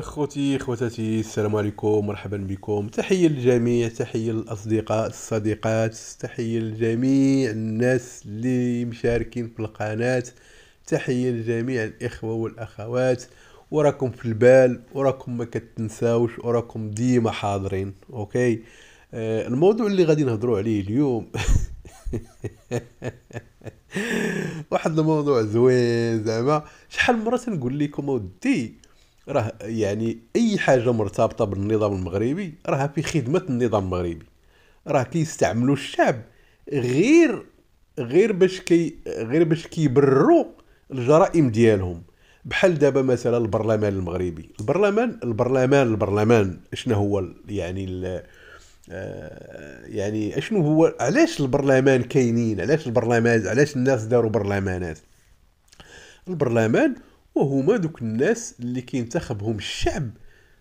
خوتي خوتاتي السلام عليكم مرحبا بكم تحية للجميع تحية للأصدقاء الصديقات تحية لجميع الناس اللي مشاركين في القناة تحية لجميع الإخوة والأخوات وراكم في البال وراكم ما كتنساوش وراكم ديما حاضرين أوكي آه الموضوع اللي غادي نهضروا عليه اليوم واحد الموضوع زوين زعما شحال مرة تنقول لكم اودي راه يعني اي حاجه مرتبطه بالنظام المغربي راها في خدمه النظام المغربي راه كيستعملوا الشعب غير غير باش كي غير باش كيبروا الجرائم ديالهم بحال دابا مثلا البرلمان المغربي البرلمان البرلمان البرلمان شنو هو يعني ال آه، يعني اشنو هو علاش البرلمان كاينين علاش البرلمان علاش الناس داروا برلمانات البرلمان وهما دوك الناس اللي كينتخبهم الشعب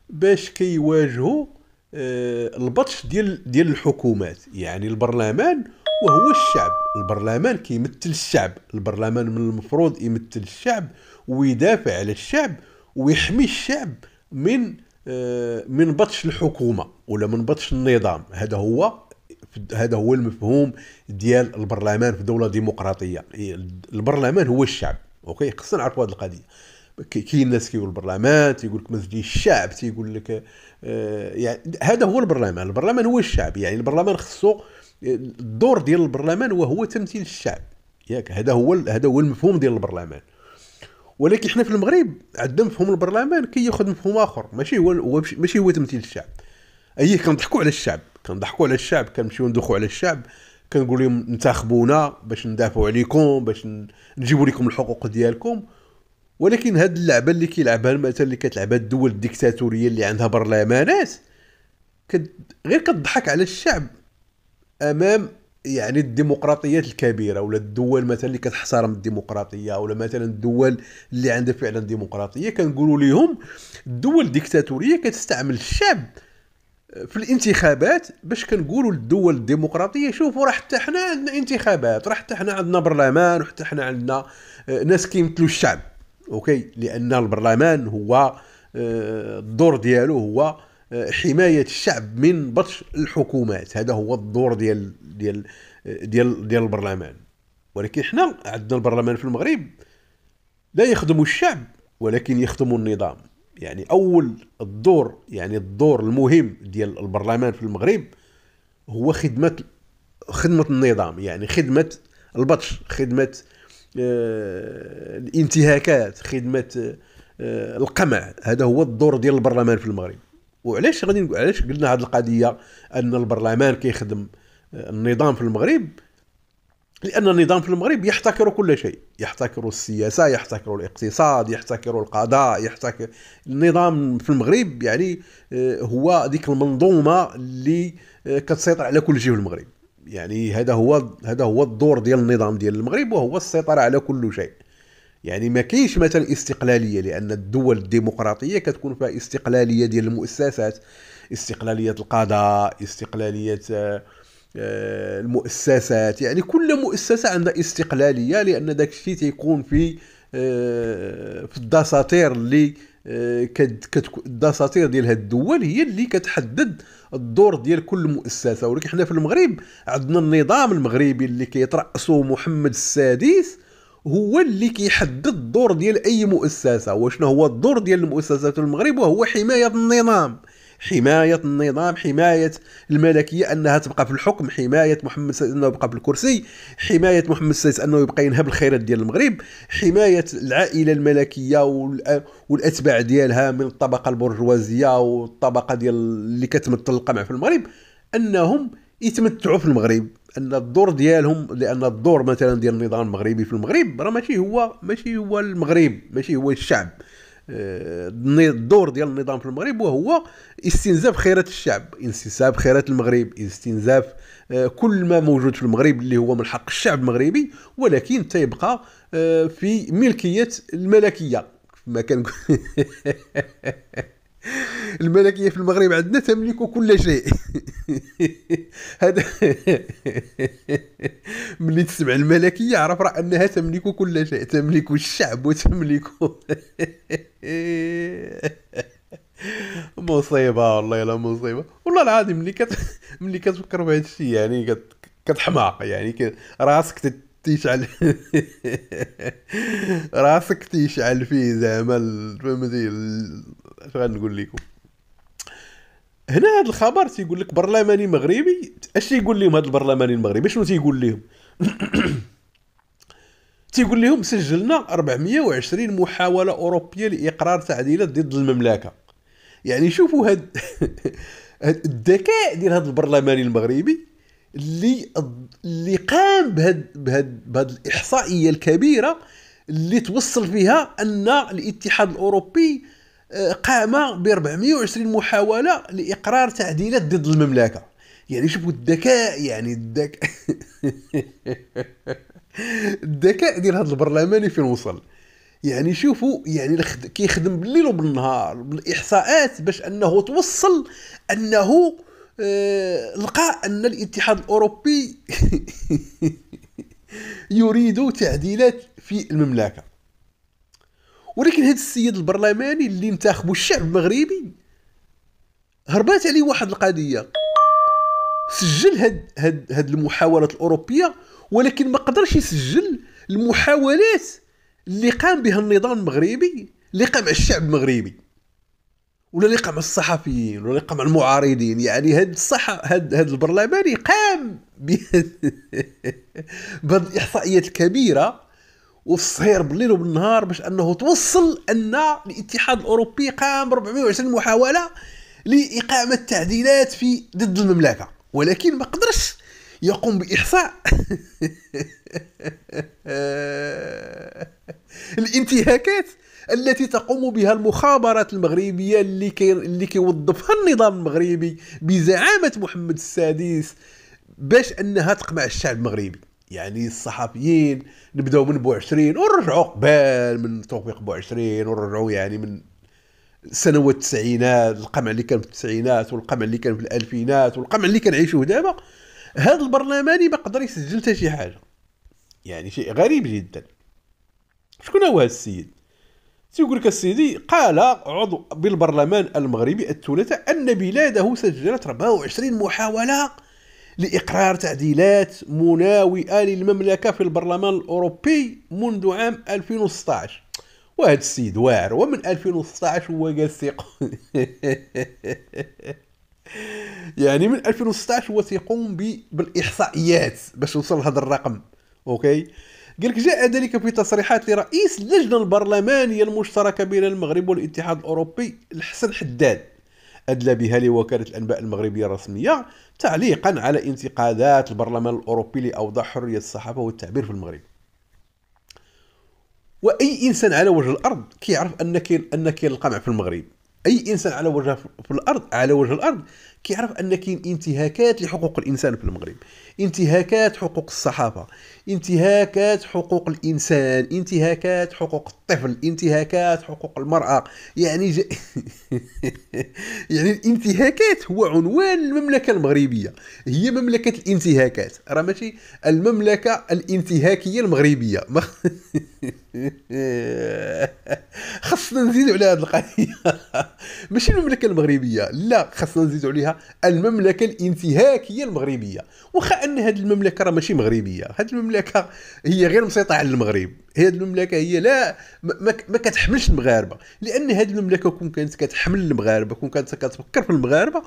باش كيواجهوا آه البطش ديال ديال الحكومات يعني البرلمان وهو الشعب البرلمان كيمثل الشعب البرلمان من المفروض يمثل الشعب ويدافع على الشعب ويحمي الشعب من آه من بطش الحكومه ولا من بطش النظام هذا هو هذا هو المفهوم ديال البرلمان في دوله ديمقراطيه البرلمان هو الشعب اوكي خصنا نعرفوا هذه القضيه كاين الناس كيقول البرلمان تيقول لك مسجد الشعب تيقول لك آه، يعني هذا هو البرلمان البرلمان هو الشعب يعني البرلمان خصو آه، الدور ديال البرلمان وهو تمثيل الشعب ياك هذا هو هذا هو المفهوم ديال البرلمان ولكن حنا في المغرب عندنا مفهوم البرلمان كياخذ كي مفهوم اخر ماشي هو ماشي هو تمثيل الشعب اي كنضحكوا على الشعب كنضحكوا على الشعب كنمشيو ندوخوا على الشعب كنقول لهم انتخبونا باش ندافعوا عليكم باش نجيبوا لكم الحقوق ديالكم ولكن هاد اللعبه اللي كيلعبها مثلا اللي كتلعبها الدول الديكتاتوريه اللي عندها برلمانات كد... غير كتضحك على الشعب امام يعني الديمقراطيات الكبيره ولا الدول مثلا اللي كتحترم الديمقراطيه ولا مثلا الدول اللي عندها فعلا ديمقراطيه كنقولوا لهم الدول الديكتاتوريه كتستعمل الشعب في الانتخابات باش كنقولوا للدول الديمقراطيه شوفوا راه حتى حنا عندنا انتخابات راه حتى حنا عندنا برلمان وحتى حنا عندنا آه، ناس كيمثلوا الشعب اوكي لان البرلمان هو آه، الدور ديالو هو آه، حمايه الشعب من بطش الحكومات هذا هو الدور ديال ديال آه، ديال ديال البرلمان ولكن حنا عندنا البرلمان في المغرب لا يخدم الشعب ولكن يخدم النظام يعني اول الدور يعني الدور المهم ديال البرلمان في المغرب هو خدمه خدمه النظام يعني خدمه البطش خدمه آه، الانتهاكات خدمه آه، القمع هذا هو الدور ديال البرلمان في المغرب وعلاش غادي علاش قلنا هذه القضيه ان البرلمان كيخدم آه، النظام في المغرب لان النظام في المغرب يحتكر كل شيء يحتكر السياسه يحتكر الاقتصاد يحتكر القضاء يحتكر النظام في المغرب يعني هو ديك المنظومه اللي كتسيطر على كل شيء في المغرب يعني هذا هو هذا هو الدور ديال النظام ديال المغرب وهو السيطره على كل شيء يعني ما كاينش مثلا استقلاليه لان الدول الديمقراطيه كتكون فيها استقلاليه ديال المؤسسات استقلاليه القضاء استقلاليه آه، آه، المؤسسات يعني كل مؤسسه عندها استقلاليه لان داك الشيء تيكون في آه، في الدساتير اللي الدساتير ديال هاد الدول هي اللي كتحدد الدور ديال كل مؤسسه ولكن حنا في المغرب عندنا النظام المغربي اللي كيترأسو محمد السادس هو اللي كيحدد الدور ديال اي مؤسسه وشنو هو الدور ديال المؤسسات في المغرب وهو حمايه النظام حمايه النظام حمايه الملكيه انها تبقى في الحكم حمايه محمد السادس انه يبقى في الكرسي حمايه محمد السادس انه يبقى ينهب الخيرات ديال المغرب حمايه العائله الملكيه والاتباع ديالها من الطبقه البرجوازيه والطبقه ديال اللي كتمثل القمع في المغرب انهم يتمتعوا في المغرب ان الدور ديالهم لان الدور مثلا ديال النظام المغربي في المغرب راه ماشي هو ماشي هو المغرب ماشي هو الشعب الدور ديال النظام في المغرب وهو استنزاف خيرات الشعب استنزاف خيرات المغرب استنزاف آه، كل ما موجود في المغرب اللي هو من حق الشعب المغربي ولكن تيبقى آه، في ملكيه الملكيه ما كان الملكيه في المغرب عندنا تملك كل شيء هذا ملي تسمع الملكيه عرف راه انها تملك كل شيء تملك الشعب وتملك مصيبه والله الا مصيبه والله العظيم ملي كت... ملي كتفكر هذا الشيء يعني كت... كتحماق يعني ك... راسك تت... تيشعل راسك تيشعل فيه زعما فهمتي غنقول لكم هنا هذا الخبر تيقول لك برلماني مغربي اش تيقول لهم هذا البرلماني المغربي شنو تيقول لهم تيقول لهم سجلنا 420 محاوله اوروبيه لاقرار تعديلات ضد المملكه يعني شوفوا هاد الذكاء ديال هذا البرلماني المغربي اللي اللي قام بهاد بهاد بهاد الاحصائيه الكبيره اللي توصل فيها ان الاتحاد الاوروبي قام ب 420 محاوله لاقرار تعديلات ضد المملكه يعني شوفوا الذكاء يعني الذكاء الذكاء ديال هذا البرلماني فين وصل يعني شوفوا يعني كيخدم بالليل وبالنهار بالاحصاءات باش انه توصل انه آه، لقى ان الاتحاد الاوروبي يريد تعديلات في المملكه ولكن هذا السيد البرلماني اللي انتخبوا الشعب المغربي هربات عليه واحد القضيه سجل هاد هاد هاد المحاولات الاوروبيه ولكن ما قدرش يسجل المحاولات اللي قام بها النظام المغربي اللي قام على الشعب المغربي ولا اللي قام على الصحفيين ولا اللي قام على المعارضين يعني هاد الصح هاد هاد البرلماني قام بهاد الاحصائيات الكبيره وفي بالليل وبالنهار باش انه توصل ان الاتحاد الاوروبي قام ب 420 محاوله لاقامه تعديلات في ضد المملكه ولكن ما قدرش يقوم باحصاء الانتهاكات التي تقوم بها المخابرات المغربيه اللي كي اللي كيوظفها النظام المغربي بزعامه محمد السادس باش انها تقمع الشعب المغربي يعني الصحفيين نبداو من بو عشرين ونرجعوا قبال من توفيق بو عشرين ونرجعوا يعني من سنوات التسعينات القمع اللي كان في التسعينات والقمع اللي كان في الالفينات والقمع اللي كنعيشوه دابا هذا البرلماني ما قدر يسجل حتى شي حاجه يعني شيء غريب جدا شكون هو هذا السيد تيقول لك السيدي قال عضو بالبرلمان المغربي الثلاثاء ان بلاده سجلت 24 محاوله لإقرار تعديلات مناوئة للمملكة في البرلمان الأوروبي منذ عام 2016 وهذا السيد واعر ومن 2016 هو جالس يعني من 2016 هو تيقوم بالاحصائيات باش يوصل لهذا الرقم اوكي قال جاء ذلك في تصريحات لرئيس اللجنه البرلمانيه المشتركه بين المغرب والاتحاد الاوروبي الحسن حداد أدلى بها لوكالة الأنباء المغربية الرسمية تعليقا على انتقادات البرلمان الأوروبي لأوضاع حرية الصحافة والتعبير في المغرب واي انسان على وجه الارض كيعرف ان كاين ان كاين القمع في المغرب اي انسان على وجه في الارض على وجه الارض كيعرف ان كاين انتهاكات لحقوق الانسان في المغرب انتهاكات حقوق الصحافه انتهاكات حقوق الانسان انتهاكات حقوق الطفل انتهاكات حقوق المراه يعني ج... يعني الانتهاكات هو عنوان المملكه المغربيه هي مملكه الانتهاكات راه ماشي المملكه الانتهاكيه المغربيه ما... خصنا نزيدو على هذه القضيه ماشي المملكه المغربيه لا خصنا نزيدو عليها المملكه الانتهاكيه المغربيه واخا ان هذه المملكه راه ماشي مغربيه هذه المملكه هي غير مسيطره على المغرب هذه المملكه هي لا ما, ما كتحملش المغاربه لان هذه المملكه كون كانت كتحمل المغاربه كون كانت كتفكر في المغاربه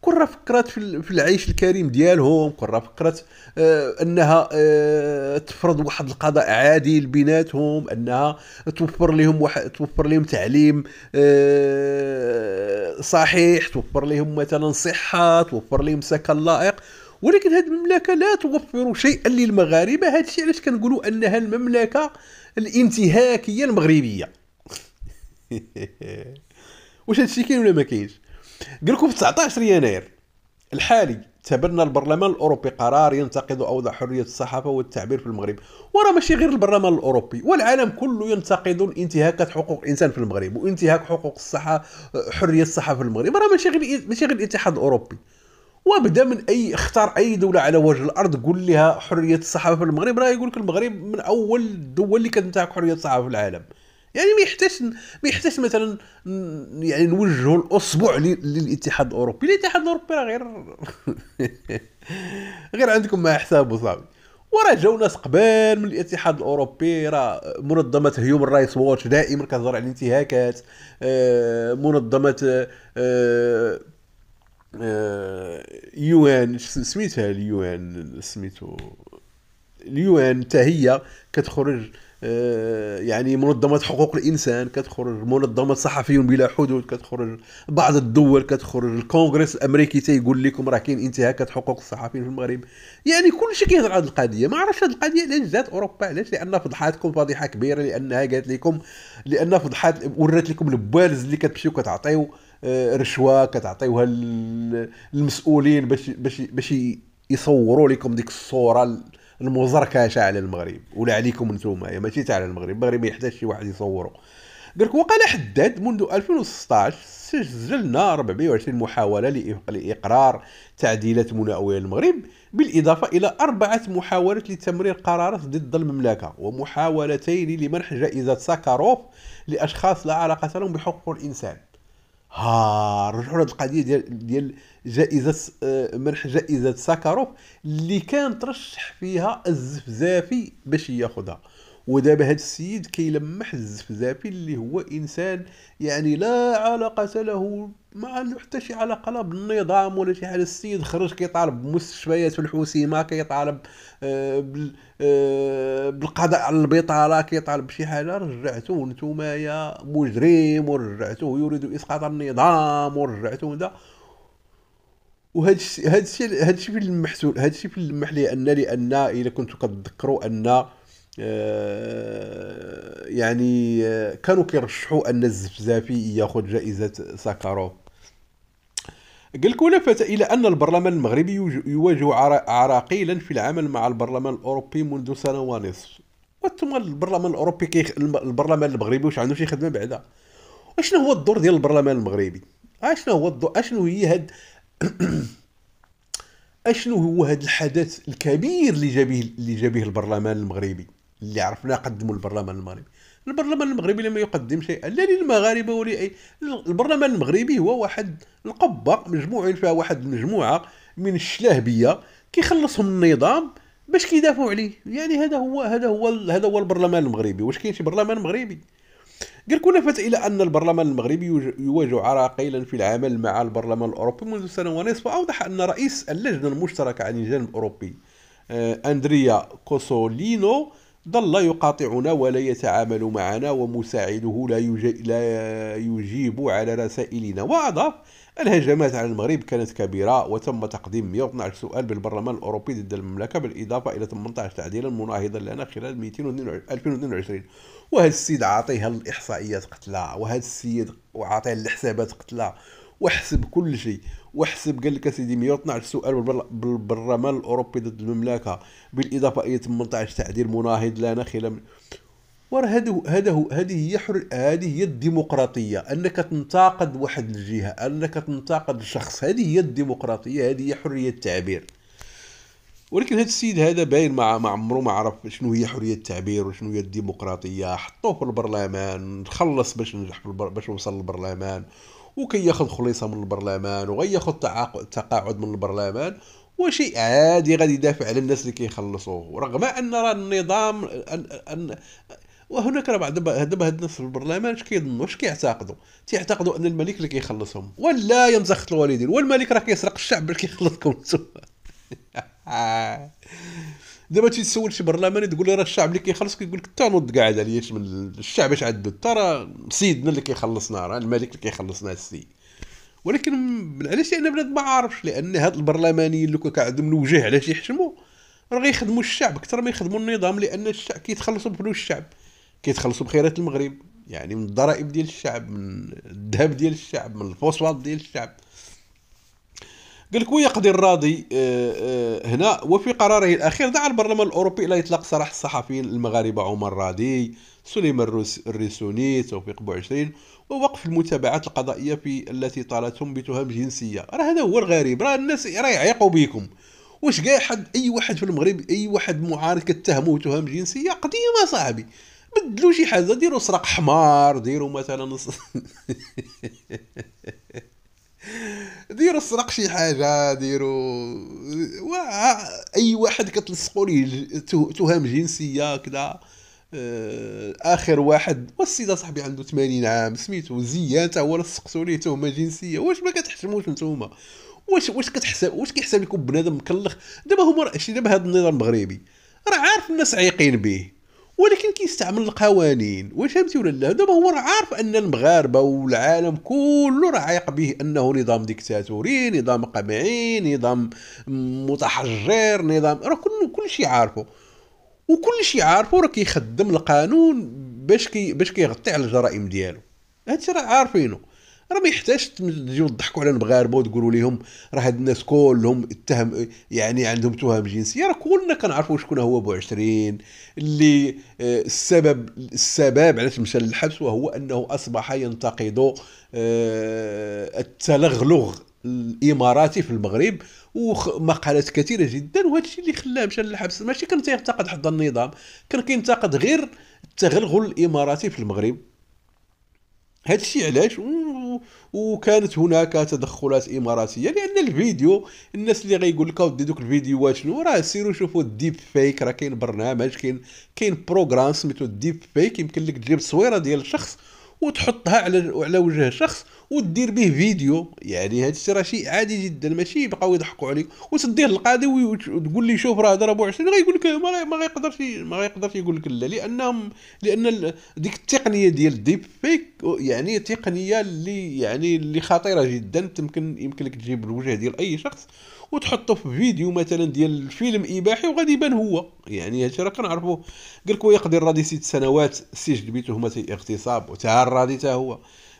كون راه فكرات في العيش الكريم ديالهم كون راه فكرات آه، انها آه، تفرض واحد القضاء عادل بيناتهم انها توفر لهم واحد توفر لهم تعليم آه، صحيح توفر لهم مثلا صحه توفر لهم سكن لائق ولكن هذه المملكه لا توفر شيئا للمغاربه هذا الشيء علاش كنقولوا انها المملكه الانتهاكيه المغربيه واش هذا الشيء كاين ولا ما كاينش قال لكم في 19 يناير الحالي تبنى البرلمان الاوروبي قرار ينتقد اوضاع حريه الصحافه والتعبير في المغرب وراه ماشي غير البرلمان الاوروبي والعالم كله ينتقد انتهاكات حقوق الانسان في المغرب وانتهاك حقوق الصحه حريه الصحافه في المغرب راه ماشي غير ماشي غير الاتحاد الاوروبي وابدا من اي اختار اي دوله على وجه الارض قول لها حريه الصحافه في المغرب راه يقول لك المغرب من اول الدول اللي كتمتلك حريه الصحافه في العالم يعني ما يحتاجش ما يحتاجش مثلا يعني نوجهوا الاصبع للاتحاد الاوروبي الاتحاد الاوروبي راه غير غير عندكم ما حساب وصافي وراه جاو ناس قبال من الاتحاد الاوروبي راه منظمه هيومن رايتس ووتش دائما كتهضر على الانتهاكات آه، منظمه آه، آه، يوان سميتها اليوان سميتو اليوان حتى هي كتخرج آه، يعني منظمات حقوق الانسان كتخرج منظمات صحفيون بلا حدود كتخرج بعض الدول كتخرج الكونغرس الامريكي تيقول لكم راه كاين انتهاكات حقوق الصحفيين في المغرب يعني كلشي كيهضر على هذه القضيه ما عرفتش هذه القضيه علاش جات اوروبا علاش لان فضحاتكم فضيحه كبيره لانها قالت لكم لان فضحات ورات لكم البوالز اللي كتمشيو كتعطيو آه، رشوه كتعطيوها للمسؤولين باش باش باش يصوروا لكم ديك الصوره المزركشه على المغرب ولا عليكم نتوما ماشي تاع على المغرب المغرب ما يحتاجش شي واحد يصوره قال لك وقال حداد منذ 2016 سجلنا 420 محاولة لإقرار تعديلات مناوية المغرب بالإضافة إلى أربعة محاولات لتمرير قرارات ضد المملكة ومحاولتين لمنح جائزة ساكاروف لأشخاص لا علاقة لهم بحقوق الإنسان ها رجعوا لهاد القضيه ديال ديال جائزه آه، منح جائزه ساكاروف اللي كان ترشح فيها الزفزافي باش ياخذها ودابا هذا السيد كيلمح الزفزافي اللي هو انسان يعني لا علاقه له ما عنده حتى شي علاقه لا بالنظام ولا شي حاجه السيد خرج كيطالب بمستشفيات الحسيمه كيطالب آه، آه، بالقضاء على البطاله كيطالب بشي حاجه رجعتوه نتوما يا مجرم ورجعتوه يريد اسقاط النظام ورجعتوه ده وهذا الشيء هذا الشيء في المحسول هذا الشيء في المح لان لان الا كنتو كتذكروا ان آه، يعني آه، كانوا كيرشحوا ان الزفزافي ياخذ جائزه ساكاروف قال لك ولفت الى ان البرلمان المغربي يواجه عراقيلا في العمل مع البرلمان الاوروبي منذ سنه ونصف وثم البرلمان الاوروبي كيخ... البرلمان المغربي واش عنده شي خدمه بعدا اشنو هو الدور ديال البرلمان المغربي اشنو هو الدور اشنو هي هاد اشنو هو هذا الحدث الكبير اللي جابه اللي جابه البرلمان المغربي اللي عرفناه قدموا البرلمان المغربي البرلمان المغربي لم يقدم شيئا لا للمغاربه ولا أي البرلمان المغربي هو واحد القبه مجموعين فيها واحد المجموعه من الشلاهبيه كيخلصهم النظام باش كيدافعوا عليه يعني هذا هو هذا هو هذا هو البرلمان المغربي واش كاين شي برلمان مغربي قال لفت إلى أن البرلمان المغربي يواجه عراقيلا في العمل مع البرلمان الأوروبي منذ سنة ونصف وأوضح أن رئيس اللجنة المشتركة عن الجانب الأوروبي آه، أندريا كوسولينو ظل يقاطعنا ولا يتعامل معنا ومساعده لا, لا يجيب على رسائلنا وأضاف الهجمات على المغرب كانت كبيرة وتم تقديم 112 سؤال بالبرلمان الأوروبي ضد المملكة بالإضافة إلى 18 تعديلا مناهضا لنا خلال 2022 وهذا السيد عاطيها الإحصائيات قتلى وهذا السيد وعاطيها الحسابات قتلى وحسب كل شيء وحسب قال لك اسيدي 112 سؤال بالبرلمان الاوروبي ضد المملكه بالاضافه الى 18 تعديل مناهض لنا خلال وراه هذا هذه هي حر هذه هي الديمقراطيه انك تنتقد واحد الجهه انك تنتقد شخص هذه هي الديمقراطيه هذه هي حريه التعبير ولكن هذا السيد هذا باين مع ما عمره ما عرف شنو هي حريه التعبير وشنو هي الديمقراطيه حطوه في البرلمان خلص باش نجح باش نوصل للبرلمان وكياخذ خليصه من البرلمان وغياخذ تقاعد من البرلمان وشيء عادي غادي يدافع على الناس اللي كيخلصوه رغم ان راه النظام أن أن وهناك راه بعض هاد الناس في البرلمان اش كيظنوا اش كيعتقدوا تيعتقدوا ان الملك اللي كيخلصهم ولا يمزخ الوالدين والملك راه كيسرق الشعب اللي كيخلصكم نتوما دابا تيسول شي برلماني تقول له راه الشعب اللي كيخلص كيقول لك حتى نوض كاع ليش من الشعب اش عدو تا راه سيدنا اللي كيخلصنا راه الملك اللي كيخلصنا السيد ولكن علاش لان بنادم ما عارفش لان هاد البرلمانيين اللي عندهم الوجه علاش يحشموا راه غيخدموا الشعب اكثر ما يخدموا النظام لان الشعب كيتخلصوا بفلوس الشعب كيتخلصوا بخيرات المغرب يعني من الضرائب ديال الشعب من الذهب ديال الشعب من الفوسفات ديال الشعب قال لك ويقضي الراضي آه، آه، هنا وفي قراره الاخير دعا البرلمان الاوروبي الى اطلاق سراح الصحفيين المغاربه عمر رادي سليمان الريسوني توفيق بوعشرين ووقف المتابعات القضائيه في التي طالتهم بتهم جنسيه راه هذا هو الغريب راه الناس راه يعيقوا بكم واش كاع حد اي واحد في المغرب اي واحد معارض كتهمو بتهم جنسيه قديمه صاحبي بدلو شي حاجه ديروا سرق حمار ديروا مثلا ديروا السرق شي حاجه ديروا و... اي واحد كتلصقوا ليه تهم جنسيه كذا آه، اخر واحد والسيده صاحبي عنده 80 عام سميتو زيان حتى هو لصقتو ليه تهمه جنسيه واش ما كتحشموش نتوما واش واش كتحسب واش كيحسب لكم بنادم مكلخ دابا هما شي دابا هذا النظام المغربي راه عارف الناس عيقين به ولكن كيستعمل القوانين واش فهمتي ولا لا دابا هو راه عارف ان المغاربه والعالم كله راه عايق به انه نظام ديكتاتوري نظام قمعي نظام متحجر نظام راه كل كلشي عارفه وكلشي عارفه راه كيخدم القانون باش كي باش كيغطي على الجرائم ديالو هادشي راه عارفينه راه ما يحتاجش تجيو تضحكوا على المغاربه وتقولوا لهم راه هاد الناس كلهم اتهم يعني عندهم تهم جنسيه راه كلنا كنعرفوا شكون هو ابو عشرين اللي آه، السبب السبب علاش مشى للحبس وهو انه اصبح ينتقد آه، التلغلغ الاماراتي في المغرب ومقالات كثيره جدا وهذا الشيء اللي خلاه مشى للحبس ماشي كان تينتقد حتى النظام كان كينتقد غير التغلغل الاماراتي في المغرب هذا الشيء علاش وكانت هناك تدخلات اماراتيه لان الفيديو الناس اللي غيقول لك اودي دوك الفيديوهات شنو راه سيروا شوفوا الديب فيك راه كاين برنامج كاين كاين بروغرام سميتو الديب فيك يمكن لك تجيب تصويره ديال شخص وتحطها على على وجه شخص ودير به فيديو يعني هذا الشيء راه شيء عادي جدا ماشي يبقاو يضحكوا عليك وتديه للقاضي وتقول لي شوف راه ضربوا 20 غيقول لك ما غيقدرش ما غيقدرش يقول لك لا لانهم لان ديك التقنيه ديال الديب فيك يعني تقنيه اللي يعني اللي خطيره جدا تمكن يمكن لك تجيب الوجه ديال اي شخص وتحطه في فيديو مثلا ديال فيلم اباحي وغادي يبان هو يعني هادشي راه كنعرفوه قال لك هو يقضي الرادي ست سنوات السجن بيته تهمه اغتصاب وتعرض حتى هو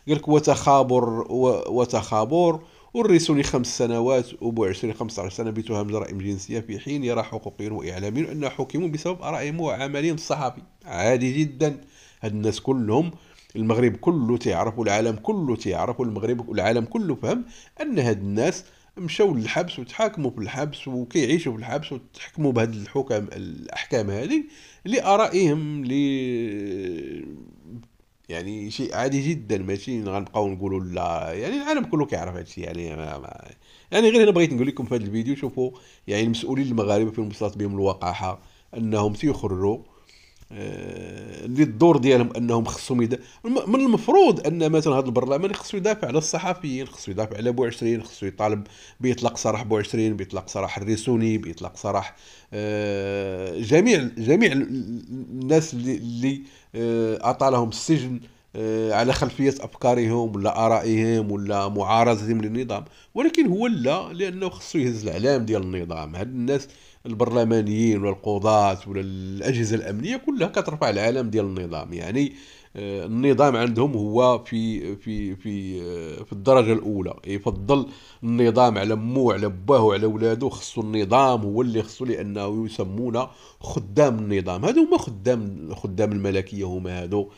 قال لك وتخابر وتخابر والرسول خمس سنوات وبو وبعشرين 15 سنة بتهم جرائم جنسية في حين يرى حقوقيين وإعلاميين أن حكموا بسبب آرائهم وعملهم الصحفي عادي جدا هاد الناس كلهم المغرب كله تيعرفوا العالم كله تيعرفوا المغرب العالم كله فهم أن هاد الناس مشاو للحبس وتحاكموا في الحبس وكيعيشوا في الحبس وتحكموا بهاد الحكم الأحكام هذه لآرائهم ل يعني شيء عادي جدا ماشي غنبقاو نقولوا لا يعني العالم كله كيعرف هذا الشيء يعني ما ما يعني غير انا بغيت نقول لكم في هذا الفيديو شوفوا يعني المسؤولين المغاربه في وصلت بهم الوقاحه انهم تيخرجوا آه، اللي الدور ديالهم انهم خصهم يد... من المفروض ان مثلا هذا البرلمان خصو يدافع على الصحفيين خصو يدافع على بو 20 خصو يطالب باطلاق سراح بو 20 باطلاق سراح الريسوني باطلاق سراح آه، جميع جميع الناس اللي, اللي آه، أعطى لهم السجن آه، على خلفية أفكارهم ولا آرائهم ولا معارضتهم للنظام ولكن هو لا لأنه خصو يهز الإعلام ديال النظام هاد الناس البرلمانيين ولا القضاة ولا الأجهزة الأمنية كلها كترفع العالم ديال النظام يعني آه، النظام عندهم هو في في في آه، في الدرجه الاولى يفضل النظام على مو على باه على ولادو خصو النظام هو اللي خصو لانه يسمون خدام النظام هادو هما خدام خدام الملكيه هما هادو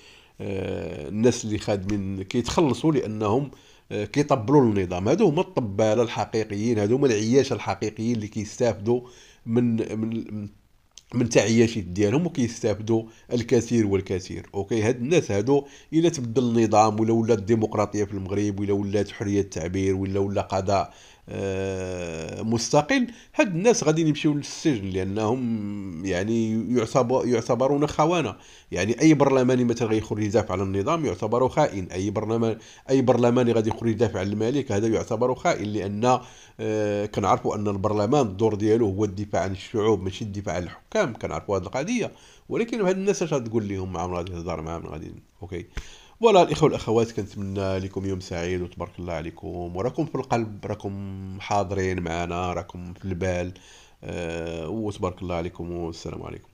آه، الناس اللي خادمين كيتخلصوا لانهم كيطبلوا للنظام هادو هما الطباله الحقيقيين هادو هما العياشه الحقيقيين اللي كيستافدوا من من من تعياشات ديالهم وكيستافدوا الكثير والكثير اوكي هاد الناس هادو الا تبدل النظام ولا ولات الديمقراطيه في المغرب ولا ولات حريه التعبير ولا ولا قضاء آه، مستقل هاد الناس غادي يمشيو للسجن لانهم يعني يعتبر يعتبرون خوانه يعني اي برلماني مثلا غيخرج يدافع على النظام يعتبر خائن اي برلمان اي برلماني غادي يخرج يدافع على الملك هذا يعتبر خائن لان آه، كنعرفوا ان البرلمان الدور ديالو هو الدفاع عن الشعوب ماشي الدفاع عن الحكام كنعرفوا هذه القضيه ولكن هاد الناس اش غتقول لهم معاهم غادي تهضر معاهم غادي اوكي فوالا الاخوه والاخوات كنتمنى لكم يوم سعيد وتبارك الله عليكم وراكم في القلب راكم حاضرين معنا راكم في البال أه وتبارك الله عليكم والسلام عليكم